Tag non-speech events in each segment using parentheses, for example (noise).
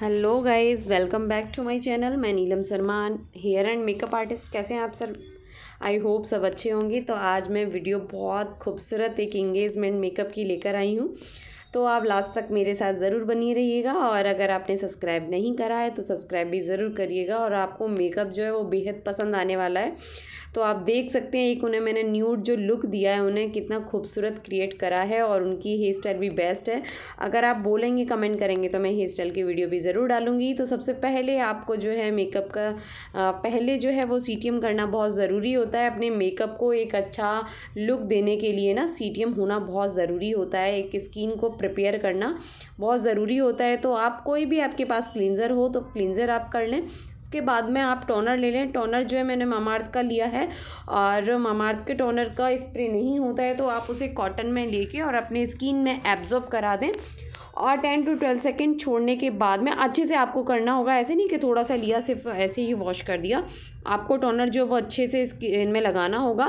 hello guys welcome back to my channel मैं Neelam Sarman hair and makeup artist कैसे हैं आप सर आई होप सब अच्छे होंगे तो आज मैं वीडियो बहुत खूबसूरत एक इंगेजमेंट मेकअप की लेकर आई हूँ तो आप लास्ट तक मेरे साथ ज़रूर बनी रहिएगा और अगर आपने सब्सक्राइब नहीं करा है तो सब्सक्राइब भी ज़रूर करिएगा और आपको मेकअप जो है वो बेहद पसंद आने वाला है तो आप देख सकते हैं एक उन्हें मैंने न्यूड जो लुक दिया है उन्हें कितना खूबसूरत क्रिएट करा है और उनकी हेयर स्टाइल भी बेस्ट है अगर आप बोलेंगे कमेंट करेंगे तो मैं हेयर स्टाइल की वीडियो भी ज़रूर डालूंगी तो सबसे पहले आपको जो है मेकअप का पहले जो है वो सी करना बहुत ज़रूरी होता है अपने मेकअप को एक अच्छा लुक देने के लिए ना सी होना बहुत ज़रूरी होता है एक स्किन को प्रिपेयर करना बहुत ज़रूरी होता है तो आप कोई भी आपके पास क्लिनज़र हो तो क्लिनज़र आप कर लें उसके बाद में आप टोनर ले लें टोनर जो है मैंने मामार्थ का लिया है और मामार्थ के टोनर का स्प्रे नहीं होता है तो आप उसे कॉटन में लेके और अपने स्किन में एब्जॉर्ब करा दें और टेन टू ट्वेल्व सेकेंड छोड़ने के बाद में अच्छे से आपको करना होगा ऐसे नहीं कि थोड़ा सा लिया सिर्फ ऐसे ही वॉश कर दिया आपको टोनर जो वो अच्छे से स्किन में लगाना होगा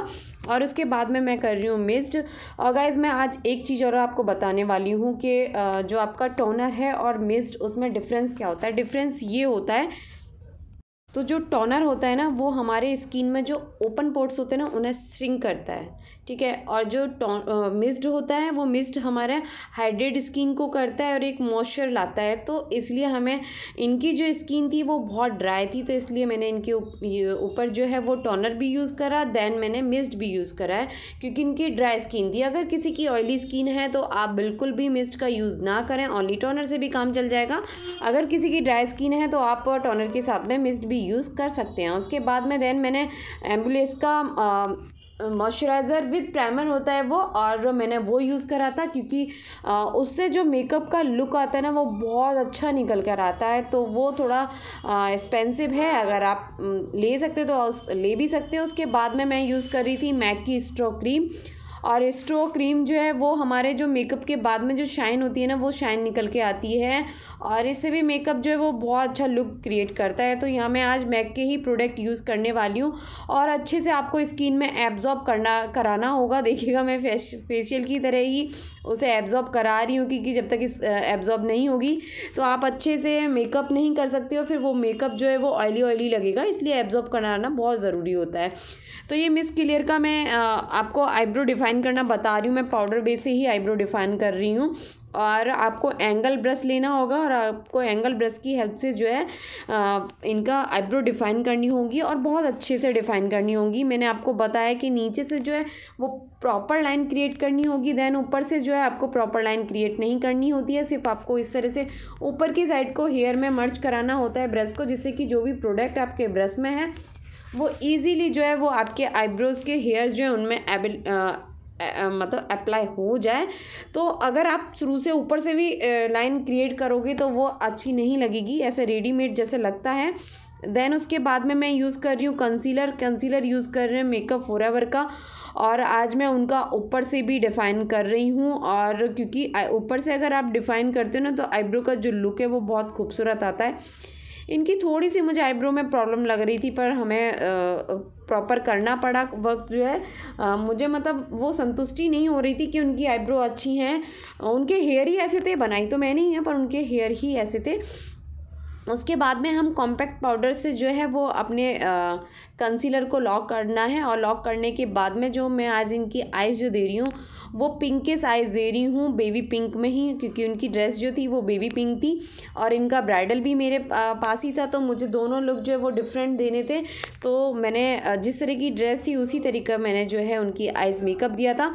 और उसके बाद में मैं कर रही हूँ मिस्ड और गाइज मैं आज एक चीज़ और आपको बताने वाली हूँ कि जो आपका टोनर है और मिस्ड उसमें डिफरेंस क्या होता है डिफरेंस ये होता है तो जो टोनर होता है ना वो हमारे स्किन में जो ओपन पोर्ट्स होते हैं ना उन्हें श्रिंक करता है ठीक है और जो मिस्ड होता है वो मिस्ड हमारे हाइड्रेड स्किन को करता है और एक मॉइस्चर लाता है तो इसलिए हमें इनकी जो स्किन थी वो बहुत ड्राई थी तो इसलिए मैंने इनके ऊपर जो है वो टोनर भी यूज़ करा देन मैंने मिस्ड भी यूज़ करा है क्योंकि इनकी ड्राई स्किन थी अगर किसी की ऑयली स्किन है तो आप बिल्कुल भी मिस्ट का यूज़ ना करें ऑनली टोनर से भी काम चल जाएगा अगर किसी की ड्राई स्किन है तो आप टोनर के साथ में मिस्ट भी यूज़ कर सकते हैं उसके बाद में देन मैंने एम्बुलेंस का आ, मॉइस्चराइज़र विद प्राइमर होता है वो और मैंने वो यूज़ करा था क्योंकि उससे जो मेकअप का लुक आता है ना वो बहुत अच्छा निकल कर आता है तो वो थोड़ा एक्सपेंसिव है अगर आप ले सकते हो तो ले भी सकते हो उसके बाद में मैं यूज़ कर रही थी मैक की स्ट्रो क्रीम और स्ट्रो क्रीम जो है वो हमारे जो मेकअप के बाद में जो शाइन होती है ना वो शाइन निकल के आती है और इससे भी मेकअप जो है वो बहुत अच्छा लुक क्रिएट करता है तो यहाँ मैं आज मैक के ही प्रोडक्ट यूज़ करने वाली हूँ और अच्छे से आपको स्किन में एब्जॉर्ब करना कराना होगा (laughs) देखिएगा मैं फेश फेशियल की तरह ही उसे एब्ज़ॉर्ब करा रही हूँ क्योंकि जब तक इस एब्ज़ॉर्ब नहीं होगी तो आप अच्छे से मेकअप नहीं कर सकते और फिर वो मेकअप जो है वो ऑयली ऑयली लगेगा इसलिए एब्ज़ॉर्ब कराना बहुत ज़रूरी होता है तो ये मिस क्लियर का मैं आपको आईब्रो डिफ़ाइन करना बता रही हूँ मैं पाउडर बेस से ही आईब्रो डिफ़ाइन कर रही हूँ और आपको एंगल ब्रश लेना होगा और आपको एंगल ब्रश की हेल्प से जो है इनका आईब्रो डिफ़ाइन करनी होगी और बहुत अच्छे से डिफ़ाइन करनी होगी मैंने आपको बताया कि नीचे से जो है वो प्रॉपर लाइन क्रिएट करनी होगी देन ऊपर से जो है आपको प्रॉपर लाइन क्रिएट नहीं करनी होती है सिर्फ आपको इस तरह से ऊपर की साइड को हेयर में मर्च कराना होता है ब्रश को जिससे कि जो भी प्रोडक्ट आपके ब्रश में है वो ईजीली जो है वो आपके आईब्रोज़ के हेयर जो है उनमें एबिल मतलब अप्लाई हो जाए तो अगर आप शुरू से ऊपर से भी लाइन क्रिएट करोगे तो वो अच्छी नहीं लगेगी ऐसे रेडीमेड जैसे लगता है देन उसके बाद में मैं यूज़ कर रही हूँ कंसीलर कंसीलर यूज़ कर रहे हैं मेकअप फॉरएवर का और आज मैं उनका ऊपर से भी डिफ़ाइन कर रही हूँ और क्योंकि ऊपर से अगर आप डिफ़ाइन करते हो ना तो आईब्रो का जो लुक है वो बहुत खूबसूरत आता है इनकी थोड़ी सी मुझे आईब्रो में प्रॉब्लम लग रही थी पर हमें प्रॉपर करना पड़ा वक्त जो है आ, मुझे मतलब वो संतुष्टि नहीं हो रही थी कि उनकी आईब्रो अच्छी हैं उनके हेयर ही ऐसे थे बनाई तो मैं नहीं है पर उनके हेयर ही ऐसे थे उसके बाद में हम कॉम्पैक्ट पाउडर से जो है वो अपने कंसीलर को लॉक करना है और लॉक करने के बाद में जो मैं आज इनकी आइज़ जो दे रही हूँ वो पिंक के साइज़ दे रही हूँ बेबी पिंक में ही क्योंकि उनकी ड्रेस जो थी वो बेबी पिंक थी और इनका ब्राइडल भी मेरे पास ही था तो मुझे दोनों लुक जो है वो डिफरेंट देने थे तो मैंने जिस तरह की ड्रेस थी उसी तरीका मैंने जो है उनकी आइज़ मेकअप दिया था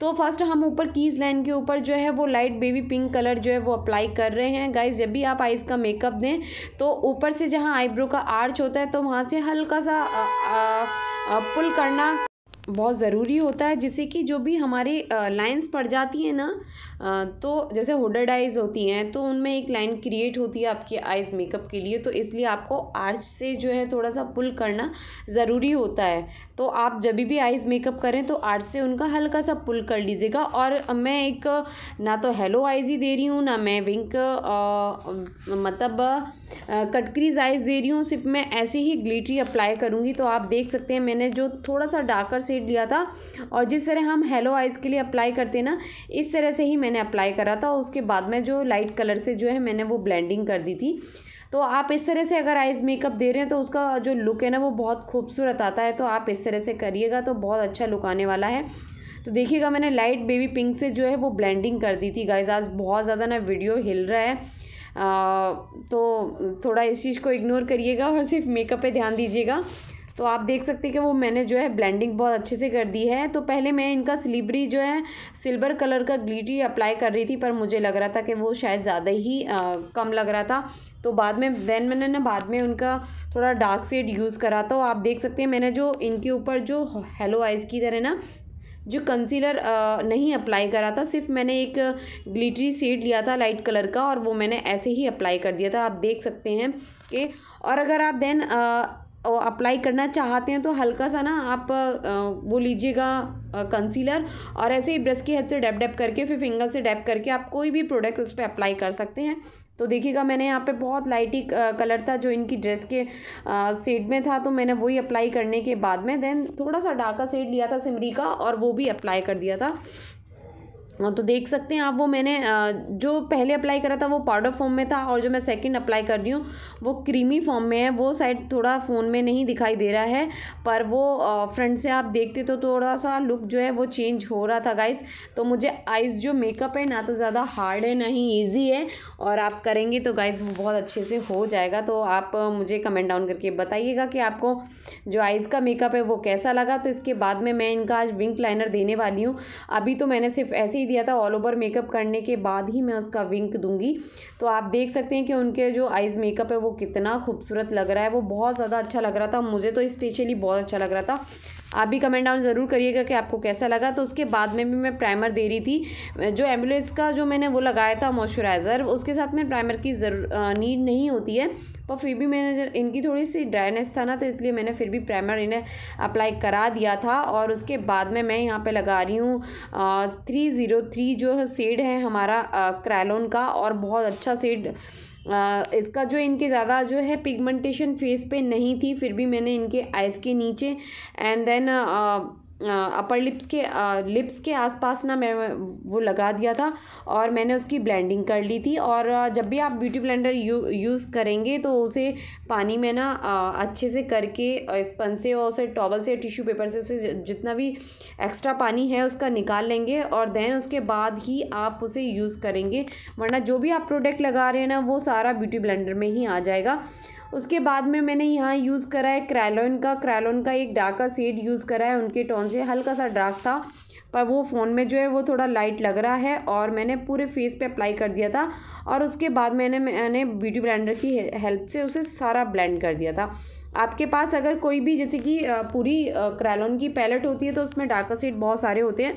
तो फर्स्ट हम ऊपर कीज़ लाइन के ऊपर जो है वो लाइट बेबी पिंक कलर जो है वो अप्लाई कर रहे हैं गाइस जब भी आप आइज़ का मेकअप दें तो ऊपर से जहाँ आईब्रो का आर्च होता है तो वहाँ से हल्का सा आ, आ, आ, पुल करना बहुत ज़रूरी होता है जिससे कि जो भी हमारी लाइंस पड़ जाती हैं ना तो जैसे होडर्ड आइज़ होती हैं तो उनमें एक लाइन क्रिएट होती है आपकी आइज़ मेकअप के लिए तो इसलिए आपको आर्च से जो है थोड़ा सा पुल करना ज़रूरी होता है तो आप जब भी आइज़ मेकअप करें तो आर्च से उनका हल्का सा पुल कर लीजिएगा और मैं एक ना तो हेलो आइज़ ही दे रही हूँ ना मैं विंक आ, मतलब कटक्रीज आइज़ दे रही हूँ सिर्फ मैं ऐसे ही ग्लीटरी अप्लाई करूँगी तो आप देख सकते हैं मैंने जो थोड़ा सा डार्कर से सीड लिया था और जिस तरह हम हेलो आइज़ के लिए अप्लाई करते ना इस तरह से ही मैंने अप्लाई करा था और उसके बाद में जो लाइट कलर से जो है मैंने वो ब्लेंडिंग कर दी थी तो आप इस तरह से अगर आइज़ मेकअप दे रहे हैं तो उसका जो लुक है ना वो बहुत खूबसूरत आता है तो आप इस तरह से करिएगा तो बहुत अच्छा लुक आने वाला है तो देखिएगा मैंने लाइट बेबी पिंक से जो है वो ब्लेंडिंग कर दी थी गाइज आज बहुत ज़्यादा ना वीडियो हिल रहा है आ, तो थोड़ा इस चीज़ को इग्नोर करिएगा और सिर्फ मेकअप पे ध्यान दीजिएगा तो आप देख सकते हैं कि वो मैंने जो है ब्लेंडिंग बहुत अच्छे से कर दी है तो पहले मैं इनका स्लीवरी जो है सिल्वर कलर का ग्लिटरी अप्लाई कर रही थी पर मुझे लग रहा था कि वो शायद ज़्यादा ही आ, कम लग रहा था तो बाद में देन मैंने ना बाद में उनका थोड़ा डार्क सेड यूज़ करा तो आप देख सकते हैं मैंने जो इनके ऊपर जो हेलो आइज़ की तरह ना जो कंसीलर नहीं अप्लाई करा था सिर्फ मैंने एक ग्लिटरी सेड लिया था लाइट कलर का और वो मैंने ऐसे ही अप्लाई कर दिया था आप देख सकते हैं कि और अगर आप देन अप्लाई करना चाहते हैं तो हल्का सा ना आप वो लीजिएगा कंसीलर और ऐसे ही ब्रश की हेल्प से डैप डैप करके फिर फिंगर से डैप करके आप कोई भी प्रोडक्ट उस पर अप्लाई कर सकते हैं तो देखिएगा मैंने यहाँ पे बहुत लाइट ही कलर था जो इनकी ड्रेस के सेड में था तो मैंने वही अप्लाई करने के बाद में देन थोड़ा सा डाका सेड लिया था सिमरी का और वो भी अप्लाई कर दिया था हाँ, तो देख सकते हैं आप वो मैंने जो पहले अप्लाई करा था वो पाउडर फॉर्म में था और जो मैं सेकंड अप्लाई कर रही हूँ वो क्रीमी फॉर्म में है वो साइड थोड़ा फ़ोन में नहीं दिखाई दे रहा है पर वो फ्रंट से आप देखते तो थोड़ा सा लुक जो है वो चेंज हो रहा था गाइस तो मुझे आइज़ जो मेकअप है ना तो ज़्यादा हार्ड है ना ही ईजी है और आप करेंगे तो गाइज़ वो बहुत अच्छे से हो जाएगा तो आप मुझे कमेंट डाउन करके बताइएगा कि आपको जो आइज़ का मेकअप है वो कैसा लगा तो इसके बाद में मैं इनका आज विंक लाइनर देने वाली हूँ अभी तो मैंने सिर्फ ऐसे ही ही दिया था ऑल ओवर मेकअप करने के बाद ही मैं उसका विंक दूंगी तो आप देख सकते हैं कि उनके जो आइज़ मेकअप है वो कितना खूबसूरत लग रहा है वो बहुत ज़्यादा अच्छा लग रहा था मुझे तो स्पेशली बहुत अच्छा लग रहा था आप भी कमेंट डाउन ज़रूर करिएगा कि आपको कैसा लगा तो उसके बाद में भी मैं प्राइमर दे रही थी जो एम्बुलेंस का जो मैंने वो लगाया था मॉइस्चराइज़र उसके साथ में प्राइमर की जरूर नीड नहीं होती है पर फिर भी मैंने इनकी थोड़ी सी ड्राइनेस था ना तो इसलिए मैंने फिर भी प्राइमर इन्हें अप्लाई करा दिया था और उसके बाद में मैं यहाँ पर लगा रही हूँ थ्री ज़ीरो थ्री जो शेड है हमारा क्रैलोन का और बहुत अच्छा शेड इसका जो इनके ज़्यादा जो है पिगमेंटेशन फेस पे नहीं थी फिर भी मैंने इनके आइज़ के नीचे एंड देन अपर लिप्स के लिप्स के आसपास ना मैं वो लगा दिया था और मैंने उसकी ब्लेंडिंग कर ली थी और जब भी आप ब्यूटी ब्लेंडर यू यूज़ करेंगे तो उसे पानी में ना अच्छे से करके स्पन से और उसे टॉवल से टिश्यू पेपर से उसे जितना भी एक्स्ट्रा पानी है उसका निकाल लेंगे और देन उसके बाद ही आप उसे यूज़ करेंगे वरना जो भी आप प्रोडक्ट लगा रहे हैं ना वो सारा ब्यूटी ब्लेंडर में ही आ जाएगा उसके बाद में मैंने यहाँ यूज़ करा है क्रैलोन का क्रैलोन का एक डार्का सेड यूज़ करा है उनके टोन से हल्का सा डार्क था पर वो फ़ोन में जो है वो थोड़ा लाइट लग रहा है और मैंने पूरे फेस पे अप्लाई कर दिया था और उसके बाद मैंने मैंने ब्यूटी ब्लेंडर की हेल्प से उसे सारा ब्लेंड कर दिया था आपके पास अगर कोई भी जैसे कि पूरी क्रैलोन की पैलेट होती है तो उसमें डार्का सेड बहुत सारे होते हैं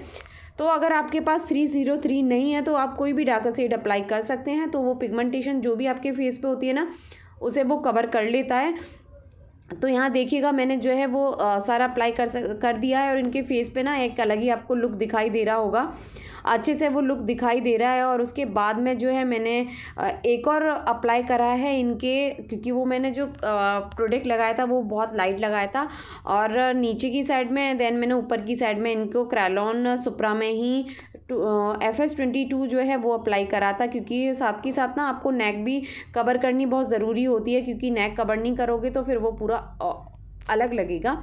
तो अगर आपके पास थ्री ज़ीरो थ्री नहीं है तो आप कोई भी डार्का सेड अप्लाई कर सकते हैं तो वो पिगमेंटेशन जो भी आपके फेस पे होती है ना उसे वो कवर कर लेता है तो यहाँ देखिएगा मैंने जो है वो आ, सारा अप्लाई कर कर दिया है और इनके फेस पे ना एक अलग ही आपको लुक दिखाई दे रहा होगा अच्छे से वो लुक दिखाई दे रहा है और उसके बाद में जो है मैंने एक और अप्लाई करा है इनके क्योंकि वो मैंने जो प्रोडक्ट लगाया था वो बहुत लाइट लगाया था और नीचे की साइड में देन मैंने ऊपर की साइड में इनको क्रैलॉन सुप्रा में ही एफ एस ट्वेंटी टू जो है वो अप्लाई करा था क्योंकि साथ के साथ ना आपको नेक भी कवर करनी बहुत ज़रूरी होती है क्योंकि नेक कवर नहीं करोगे तो फिर वो पूरा अलग लगेगा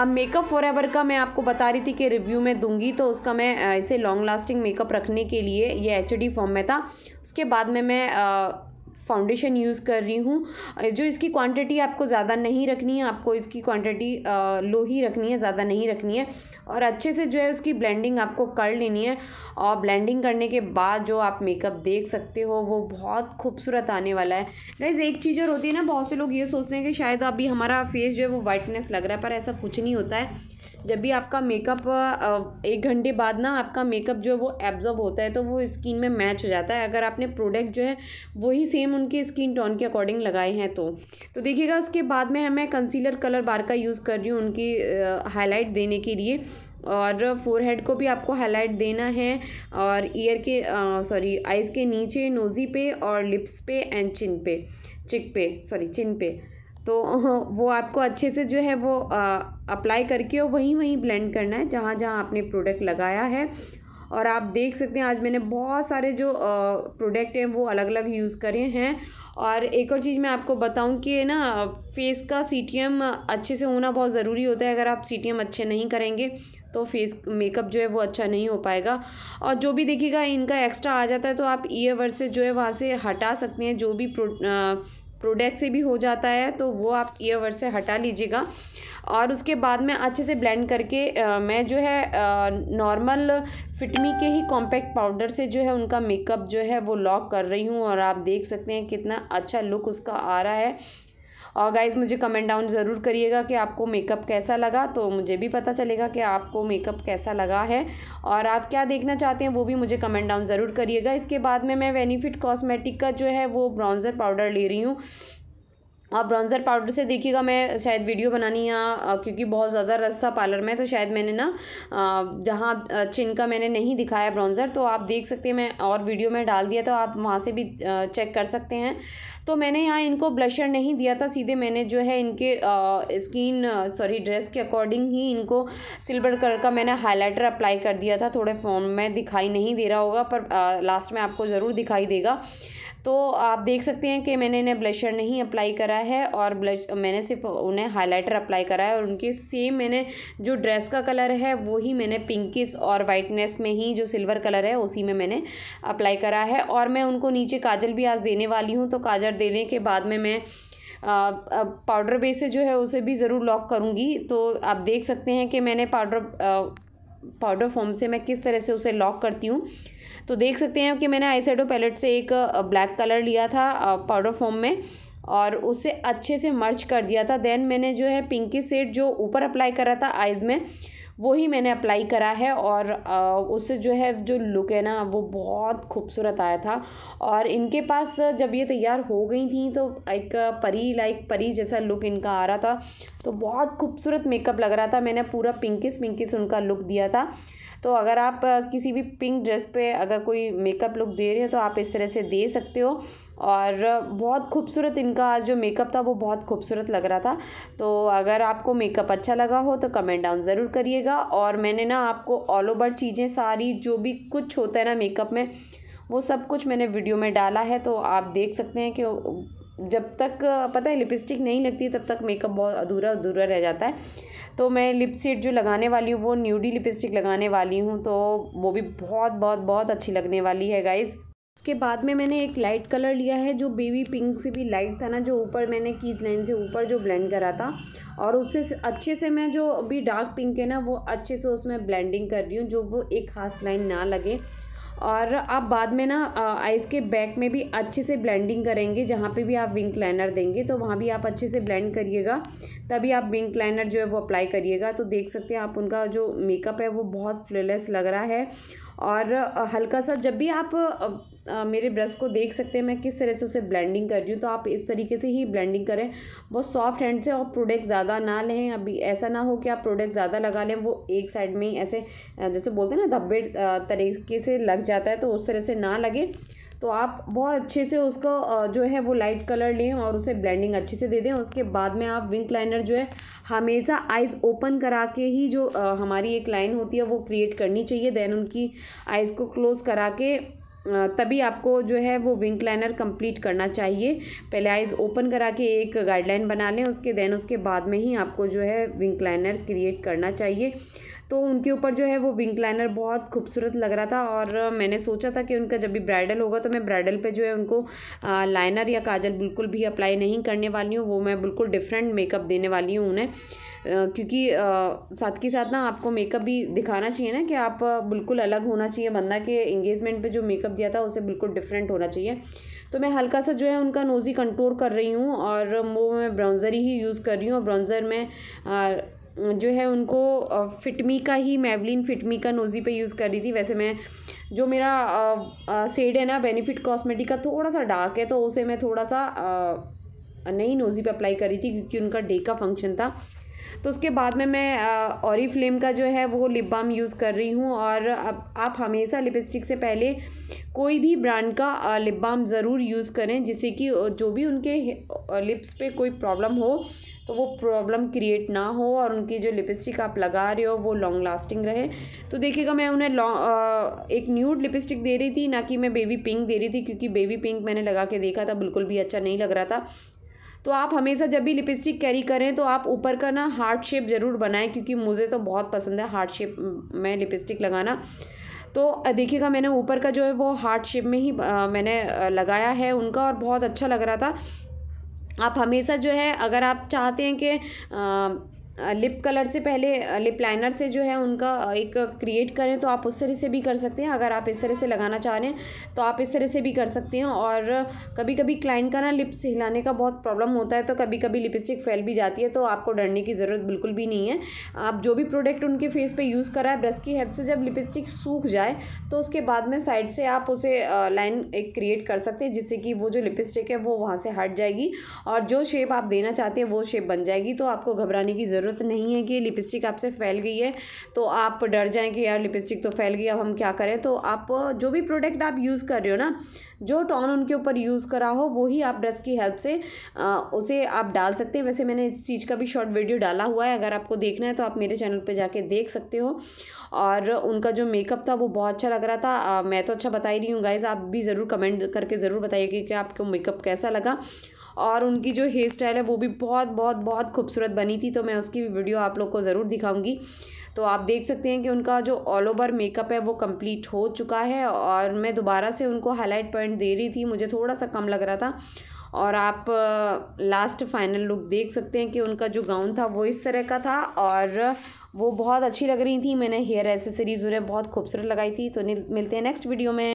अब मेकअप फॉर एवर का मैं आपको बता रही थी कि रिव्यू में दूंगी तो उसका मैं इसे लॉन्ग लास्टिंग मेकअप रखने के लिए ये एच डी फॉर्म में था उसके बाद में मैं फाउंडेशन यूज़ कर रही हूँ जो इसकी क्वांटिटी आपको ज़्यादा नहीं रखनी है आपको इसकी क्वांटिटी लो ही रखनी है ज़्यादा नहीं रखनी है और अच्छे से जो है उसकी ब्लेंडिंग आपको कर लेनी है और ब्लेंडिंग करने के बाद जो आप मेकअप देख सकते हो वो बहुत खूबसूरत आने वाला है गाइज एक चीज़ और होती है ना बहुत से लोग ये सोचते हैं कि शायद अभी हमारा फेस जो है वो वाइटनेस लग रहा है पर ऐसा कुछ नहीं होता है जब भी आपका मेकअप एक घंटे बाद ना आपका मेकअप जो है वो एब्जॉर्ब होता है तो वो स्किन में मैच हो जाता है अगर आपने प्रोडक्ट जो है वही सेम उनके स्किन टोन के अकॉर्डिंग लगाए हैं तो तो देखिएगा उसके बाद में मैं कंसीलर कलर बार का यूज़ कर रही हूँ उनकी हाईलाइट देने के लिए और फोरहेड को भी आपको हाईलाइट देना है और ईयर के सॉरी आइज़ के नीचे नोज़ी पे और लिप्स पे एंड चिन पे चिक पे सॉरी चिन पे तो (laughs) वो आपको अच्छे से जो है वो अप्लाई करके और वहीं वहीं ब्लेंड करना है जहाँ जहाँ आपने प्रोडक्ट लगाया है और आप देख सकते हैं आज मैंने बहुत सारे जो प्रोडक्ट हैं वो अलग अलग यूज़ करे हैं और एक और चीज़ मैं आपको बताऊं कि ना फेस का सी अच्छे से होना बहुत ज़रूरी होता है अगर आप सी अच्छे नहीं करेंगे तो फेस मेकअप जो है वो अच्छा नहीं हो पाएगा और जो भी देखिएगा इनका एक्स्ट्रा आ जाता है तो आप ईयरवर्ड से जो है वहाँ से हटा सकते हैं जो भी प्रो प्रोडक्ट से भी हो जाता है तो वो आप ईयरवर से हटा लीजिएगा और उसके बाद में अच्छे से ब्लेंड करके आ, मैं जो है नॉर्मल फिटमी के ही कॉम्पैक्ट पाउडर से जो है उनका मेकअप जो है वो लॉक कर रही हूँ और आप देख सकते हैं कितना अच्छा लुक उसका आ रहा है और गाइज़ मुझे कमेंट डाउन ज़रूर करिएगा कि आपको मेकअप कैसा लगा तो मुझे भी पता चलेगा कि आपको मेकअप कैसा लगा है और आप क्या देखना चाहते हैं वो भी मुझे कमेंट डाउन ज़रूर करिएगा इसके बाद में मैं वेनिफिट कॉस्मेटिक का जो है वो ब्राउज़र पाउडर ले रही हूँ आप ब्रॉन्ज़र पाउडर से देखिएगा मैं शायद वीडियो बनानी या क्योंकि बहुत ज़्यादा रस था पार्लर में तो शायद मैंने ना जहाँ चिन का मैंने नहीं दिखाया ब्रॉन्ज़र तो आप देख सकते हैं मैं और वीडियो में डाल दिया तो आप वहाँ से भी चेक कर सकते हैं तो मैंने यहाँ इनको ब्लशर नहीं दिया था सीधे मैंने जो है इनके स्किन सॉरी ड्रेस के अकॉर्डिंग ही इनको सिल्वर कलर का मैंने हाईलाइटर अप्लाई कर दिया था थोड़े फॉर्म में दिखाई नहीं दे रहा होगा पर आ, लास्ट में आपको ज़रूर दिखाई देगा तो आप देख सकते हैं कि मैंने इन्हें ब्लशर नहीं अप्लाई करा है और ब्लश मैंने सिर्फ उन्हें हाइलाइटर अप्लाई करा है और उनके सेम मैंने जो ड्रेस का कलर है वो ही मैंने पिंकिस और वाइटनेस में ही जो सिल्वर कलर है उसी में मैंने अप्लाई करा है और मैं उनको नीचे काजल भी आज देने वाली हूँ तो काजल देने के बाद में मैं पाउडर बेस से जो है उसे भी ज़रूर लॉक करूँगी तो आप देख सकते हैं कि मैंने पाउडर पाउडर फॉर्म से मैं किस तरह से उसे लॉक करती हूँ तो देख सकते हैं कि मैंने आई पैलेट से एक ब्लैक कलर लिया था पाउडर फॉर्म में और उससे अच्छे से मर्च कर दिया था देन मैंने जो है पिंकी सेट जो ऊपर अप्लाई करा था आइज़ में वो ही मैंने अप्लाई करा है और उससे जो है जो लुक है ना वो बहुत खूबसूरत आया था और इनके पास जब ये तैयार हो गई थी तो एक परी लाइक परी जैसा लुक इनका आ रहा था तो बहुत खूबसूरत मेकअप लग रहा था मैंने पूरा पिंकिस पिंकिस उनका लुक दिया था तो अगर आप किसी भी पिंक ड्रेस पे अगर कोई मेकअप लुक दे रहे हो तो आप इस तरह से दे सकते हो और बहुत खूबसूरत इनका आज जो मेकअप था वो बहुत खूबसूरत लग रहा था तो अगर आपको मेकअप अच्छा लगा हो तो कमेंट डाउन ज़रूर करिएगा और मैंने ना आपको ऑल ओवर चीज़ें सारी जो भी कुछ होता है ना मेकअप में वो सब कुछ मैंने वीडियो में डाला है तो आप देख सकते हैं कि जब तक पता है लिपस्टिक नहीं लगती तब तक मेकअप बहुत अधूरा अधूरा रह जाता है तो मैं लिप सेट जो लगाने वाली हूँ वो न्यूडी लिपस्टिक लगाने वाली हूँ तो वो भी बहुत बहुत बहुत अच्छी लगने वाली है गाइज़ उसके बाद में मैंने एक लाइट कलर लिया है जो बेबी पिंक से भी लाइट था ना जो ऊपर मैंने कीज लाइन से ऊपर जो ब्लेंड करा था और उससे अच्छे से मैं जो अभी डार्क पिंक है ना वो अच्छे से उसमें ब्लेंडिंग कर रही हूँ जो वो एक खास लाइन ना लगे और आप बाद में ना आइस के बैक में भी अच्छे से ब्लेंडिंग करेंगे जहाँ पे भी आप विंक लाइनर देंगे तो वहाँ भी आप अच्छे से ब्लेंड करिएगा तभी आप विंक लाइनर जो है वो अप्लाई करिएगा तो देख सकते हैं आप उनका जो मेकअप है वो बहुत फ्लेलेस लग रहा है और हल्का सा जब भी आप आ, मेरे ब्रश को देख सकते हैं मैं किस तरह से उसे ब्लेंडिंग कर रही हूँ तो आप इस तरीके से ही ब्लेंडिंग करें बहुत सॉफ्ट हैंड से और प्रोडक्ट ज़्यादा ना लें अभी ऐसा ना हो कि आप प्रोडक्ट ज़्यादा लगा लें वो एक साइड में ही ऐसे जैसे बोलते हैं ना धब्बे तरीके से लग जाता है तो उस तरह से ना लगे तो आप बहुत अच्छे से उसको जो है वो लाइट कलर लें और उसे ब्लेंडिंग अच्छे से दे दें उसके बाद में आप विंक लाइनर जो है हमेशा आइज़ ओपन करा के ही जो हमारी एक लाइन होती है वो क्रिएट करनी चाहिए देन उनकी आइज़ को क्लोज़ करा के तभी आपको जो है वो विंक लाइनर कंप्लीट करना चाहिए पहले आइज़ ओपन करा के एक गाइडलाइन बना लें उसके देन उसके बाद में ही आपको जो है विंक लाइनर क्रिएट करना चाहिए तो उनके ऊपर जो है वो विंक लाइनर बहुत खूबसूरत लग रहा था और मैंने सोचा था कि उनका जब भी ब्राइडल होगा तो मैं ब्राइडल पे जो है उनको लाइनर या काजल बिल्कुल भी अप्लाई नहीं करने वाली हूँ वो मैं बिल्कुल डिफरेंट मेकअप देने वाली हूँ उन्हें क्योंकि साथ के साथ ना आपको मेकअप भी दिखाना चाहिए ना कि आप बिल्कुल अलग होना चाहिए बंदा के इंगेजमेंट पर जो मेकअप दिया था उसे बिल्कुल डिफरेंट होना चाहिए तो मैं हल्का सा जो है उनका नोज़ी कंट्रोल कर रही हूँ और वो मैं ब्राउज़र ही यूज़ कर रही हूँ और ब्राउज़र में जो है उनको फिटमी का ही मेवलिन फिटमी का नोज़ी पे यूज़ कर रही थी वैसे मैं जो मेरा सेड है ना बेनिफिट कॉस्मेटिक का थोड़ा सा डार्क है तो उसे मैं थोड़ा सा नई नोज़ी पे अप्लाई कर रही थी क्योंकि उनका डे का फंक्शन था तो उसके बाद में मैं और फ्लेम का जो है वो लिप बाम यूज़ कर रही हूँ और अब आप हमेशा लिपस्टिक से पहले कोई भी ब्रांड का लिप बाम ज़रूर यूज़ करें जिससे कि जो भी उनके लिप्स पे कोई प्रॉब्लम हो तो वो प्रॉब्लम क्रिएट ना हो और उनकी जो लिपस्टिक आप लगा रहे हो वो लॉन्ग लास्टिंग रहे तो देखिएगा मैं उन्हें लॉन्ग एक न्यूड लिपस्टिक दे रही थी ना कि मैं बेबी पिंक दे रही थी क्योंकि बेबी पिंक मैंने लगा के देखा था बिल्कुल भी अच्छा नहीं लग रहा था तो आप हमेशा जब भी लिपस्टिक कैरी करें तो आप ऊपर का ना हार्ट शेप ज़रूर बनाएं क्योंकि मुझे तो बहुत पसंद है हार्ट शेप में लिपस्टिक लगाना तो देखिएगा मैंने ऊपर का जो है वो हार्ट शेप में ही आ, मैंने लगाया है उनका और बहुत अच्छा लग रहा था आप हमेशा जो है अगर आप चाहते हैं कि लिप कलर से पहले लिप लाइनर से जो है उनका एक क्रिएट करें तो आप उस तरह से भी कर सकते हैं अगर आप इस तरह से लगाना चाह रहे हैं तो आप इस तरह से भी कर सकते हैं और कभी कभी क्लाइंट का ना लिप्स हिलाने का बहुत प्रॉब्लम होता है तो कभी कभी लिपस्टिक फैल भी जाती है तो आपको डरने की ज़रूरत बिल्कुल भी नहीं है आप जो भी प्रोडक्ट उनके फेस पर यूज़ करा है ब्रश की हेल्प से जब लिपस्टिक सूख जाए तो उसके बाद में साइड से आप उसे लाइन एक क्रिएट कर सकते हैं जिससे कि वो जो लिपस्टिक है वो वहाँ से हट जाएगी और जो शेप आप देना चाहते हैं वो शेप बन जाएगी तो आपको घबराने की ज़रूरत ज़रूरत नहीं है कि लिपस्टिक आपसे फैल गई है तो आप डर जाएँ कि यार लिपस्टिक तो फैल गई अब हम क्या करें तो आप जो भी प्रोडक्ट आप यूज़ कर रहे हो ना जो टॉन उनके ऊपर यूज़ करा हो वही आप ब्रश की हेल्प से आ, उसे आप डाल सकते हैं वैसे मैंने इस चीज़ का भी शॉर्ट वीडियो डाला हुआ है अगर आपको देखना है तो आप मेरे चैनल पर जाके देख सकते हो और उनका जो मेकअप था वो बहुत अच्छा लग रहा था आ, मैं तो अच्छा बता ही रही हूँ गाइज़ आप भी ज़रूर कमेंट करके ज़रूर बताइए कि आपको मेकअप कैसा लगा और उनकी जो हेयर स्टाइल है वो भी बहुत बहुत बहुत खूबसूरत बनी थी तो मैं उसकी भी वीडियो आप लोग को ज़रूर दिखाऊंगी तो आप देख सकते हैं कि उनका जो ऑल ओवर मेकअप है वो कंप्लीट हो चुका है और मैं दोबारा से उनको हाईलाइट पॉइंट दे रही थी मुझे थोड़ा सा कम लग रहा था और आप लास्ट फाइनल लुक देख सकते हैं कि उनका जो गाउन था वो इस तरह का था और वो बहुत अच्छी लग रही थी मैंने हेयर एसेसरीज़ उन्हें बहुत खूबसूरत लगाई थी तो मिलते हैं नेक्स्ट वीडियो में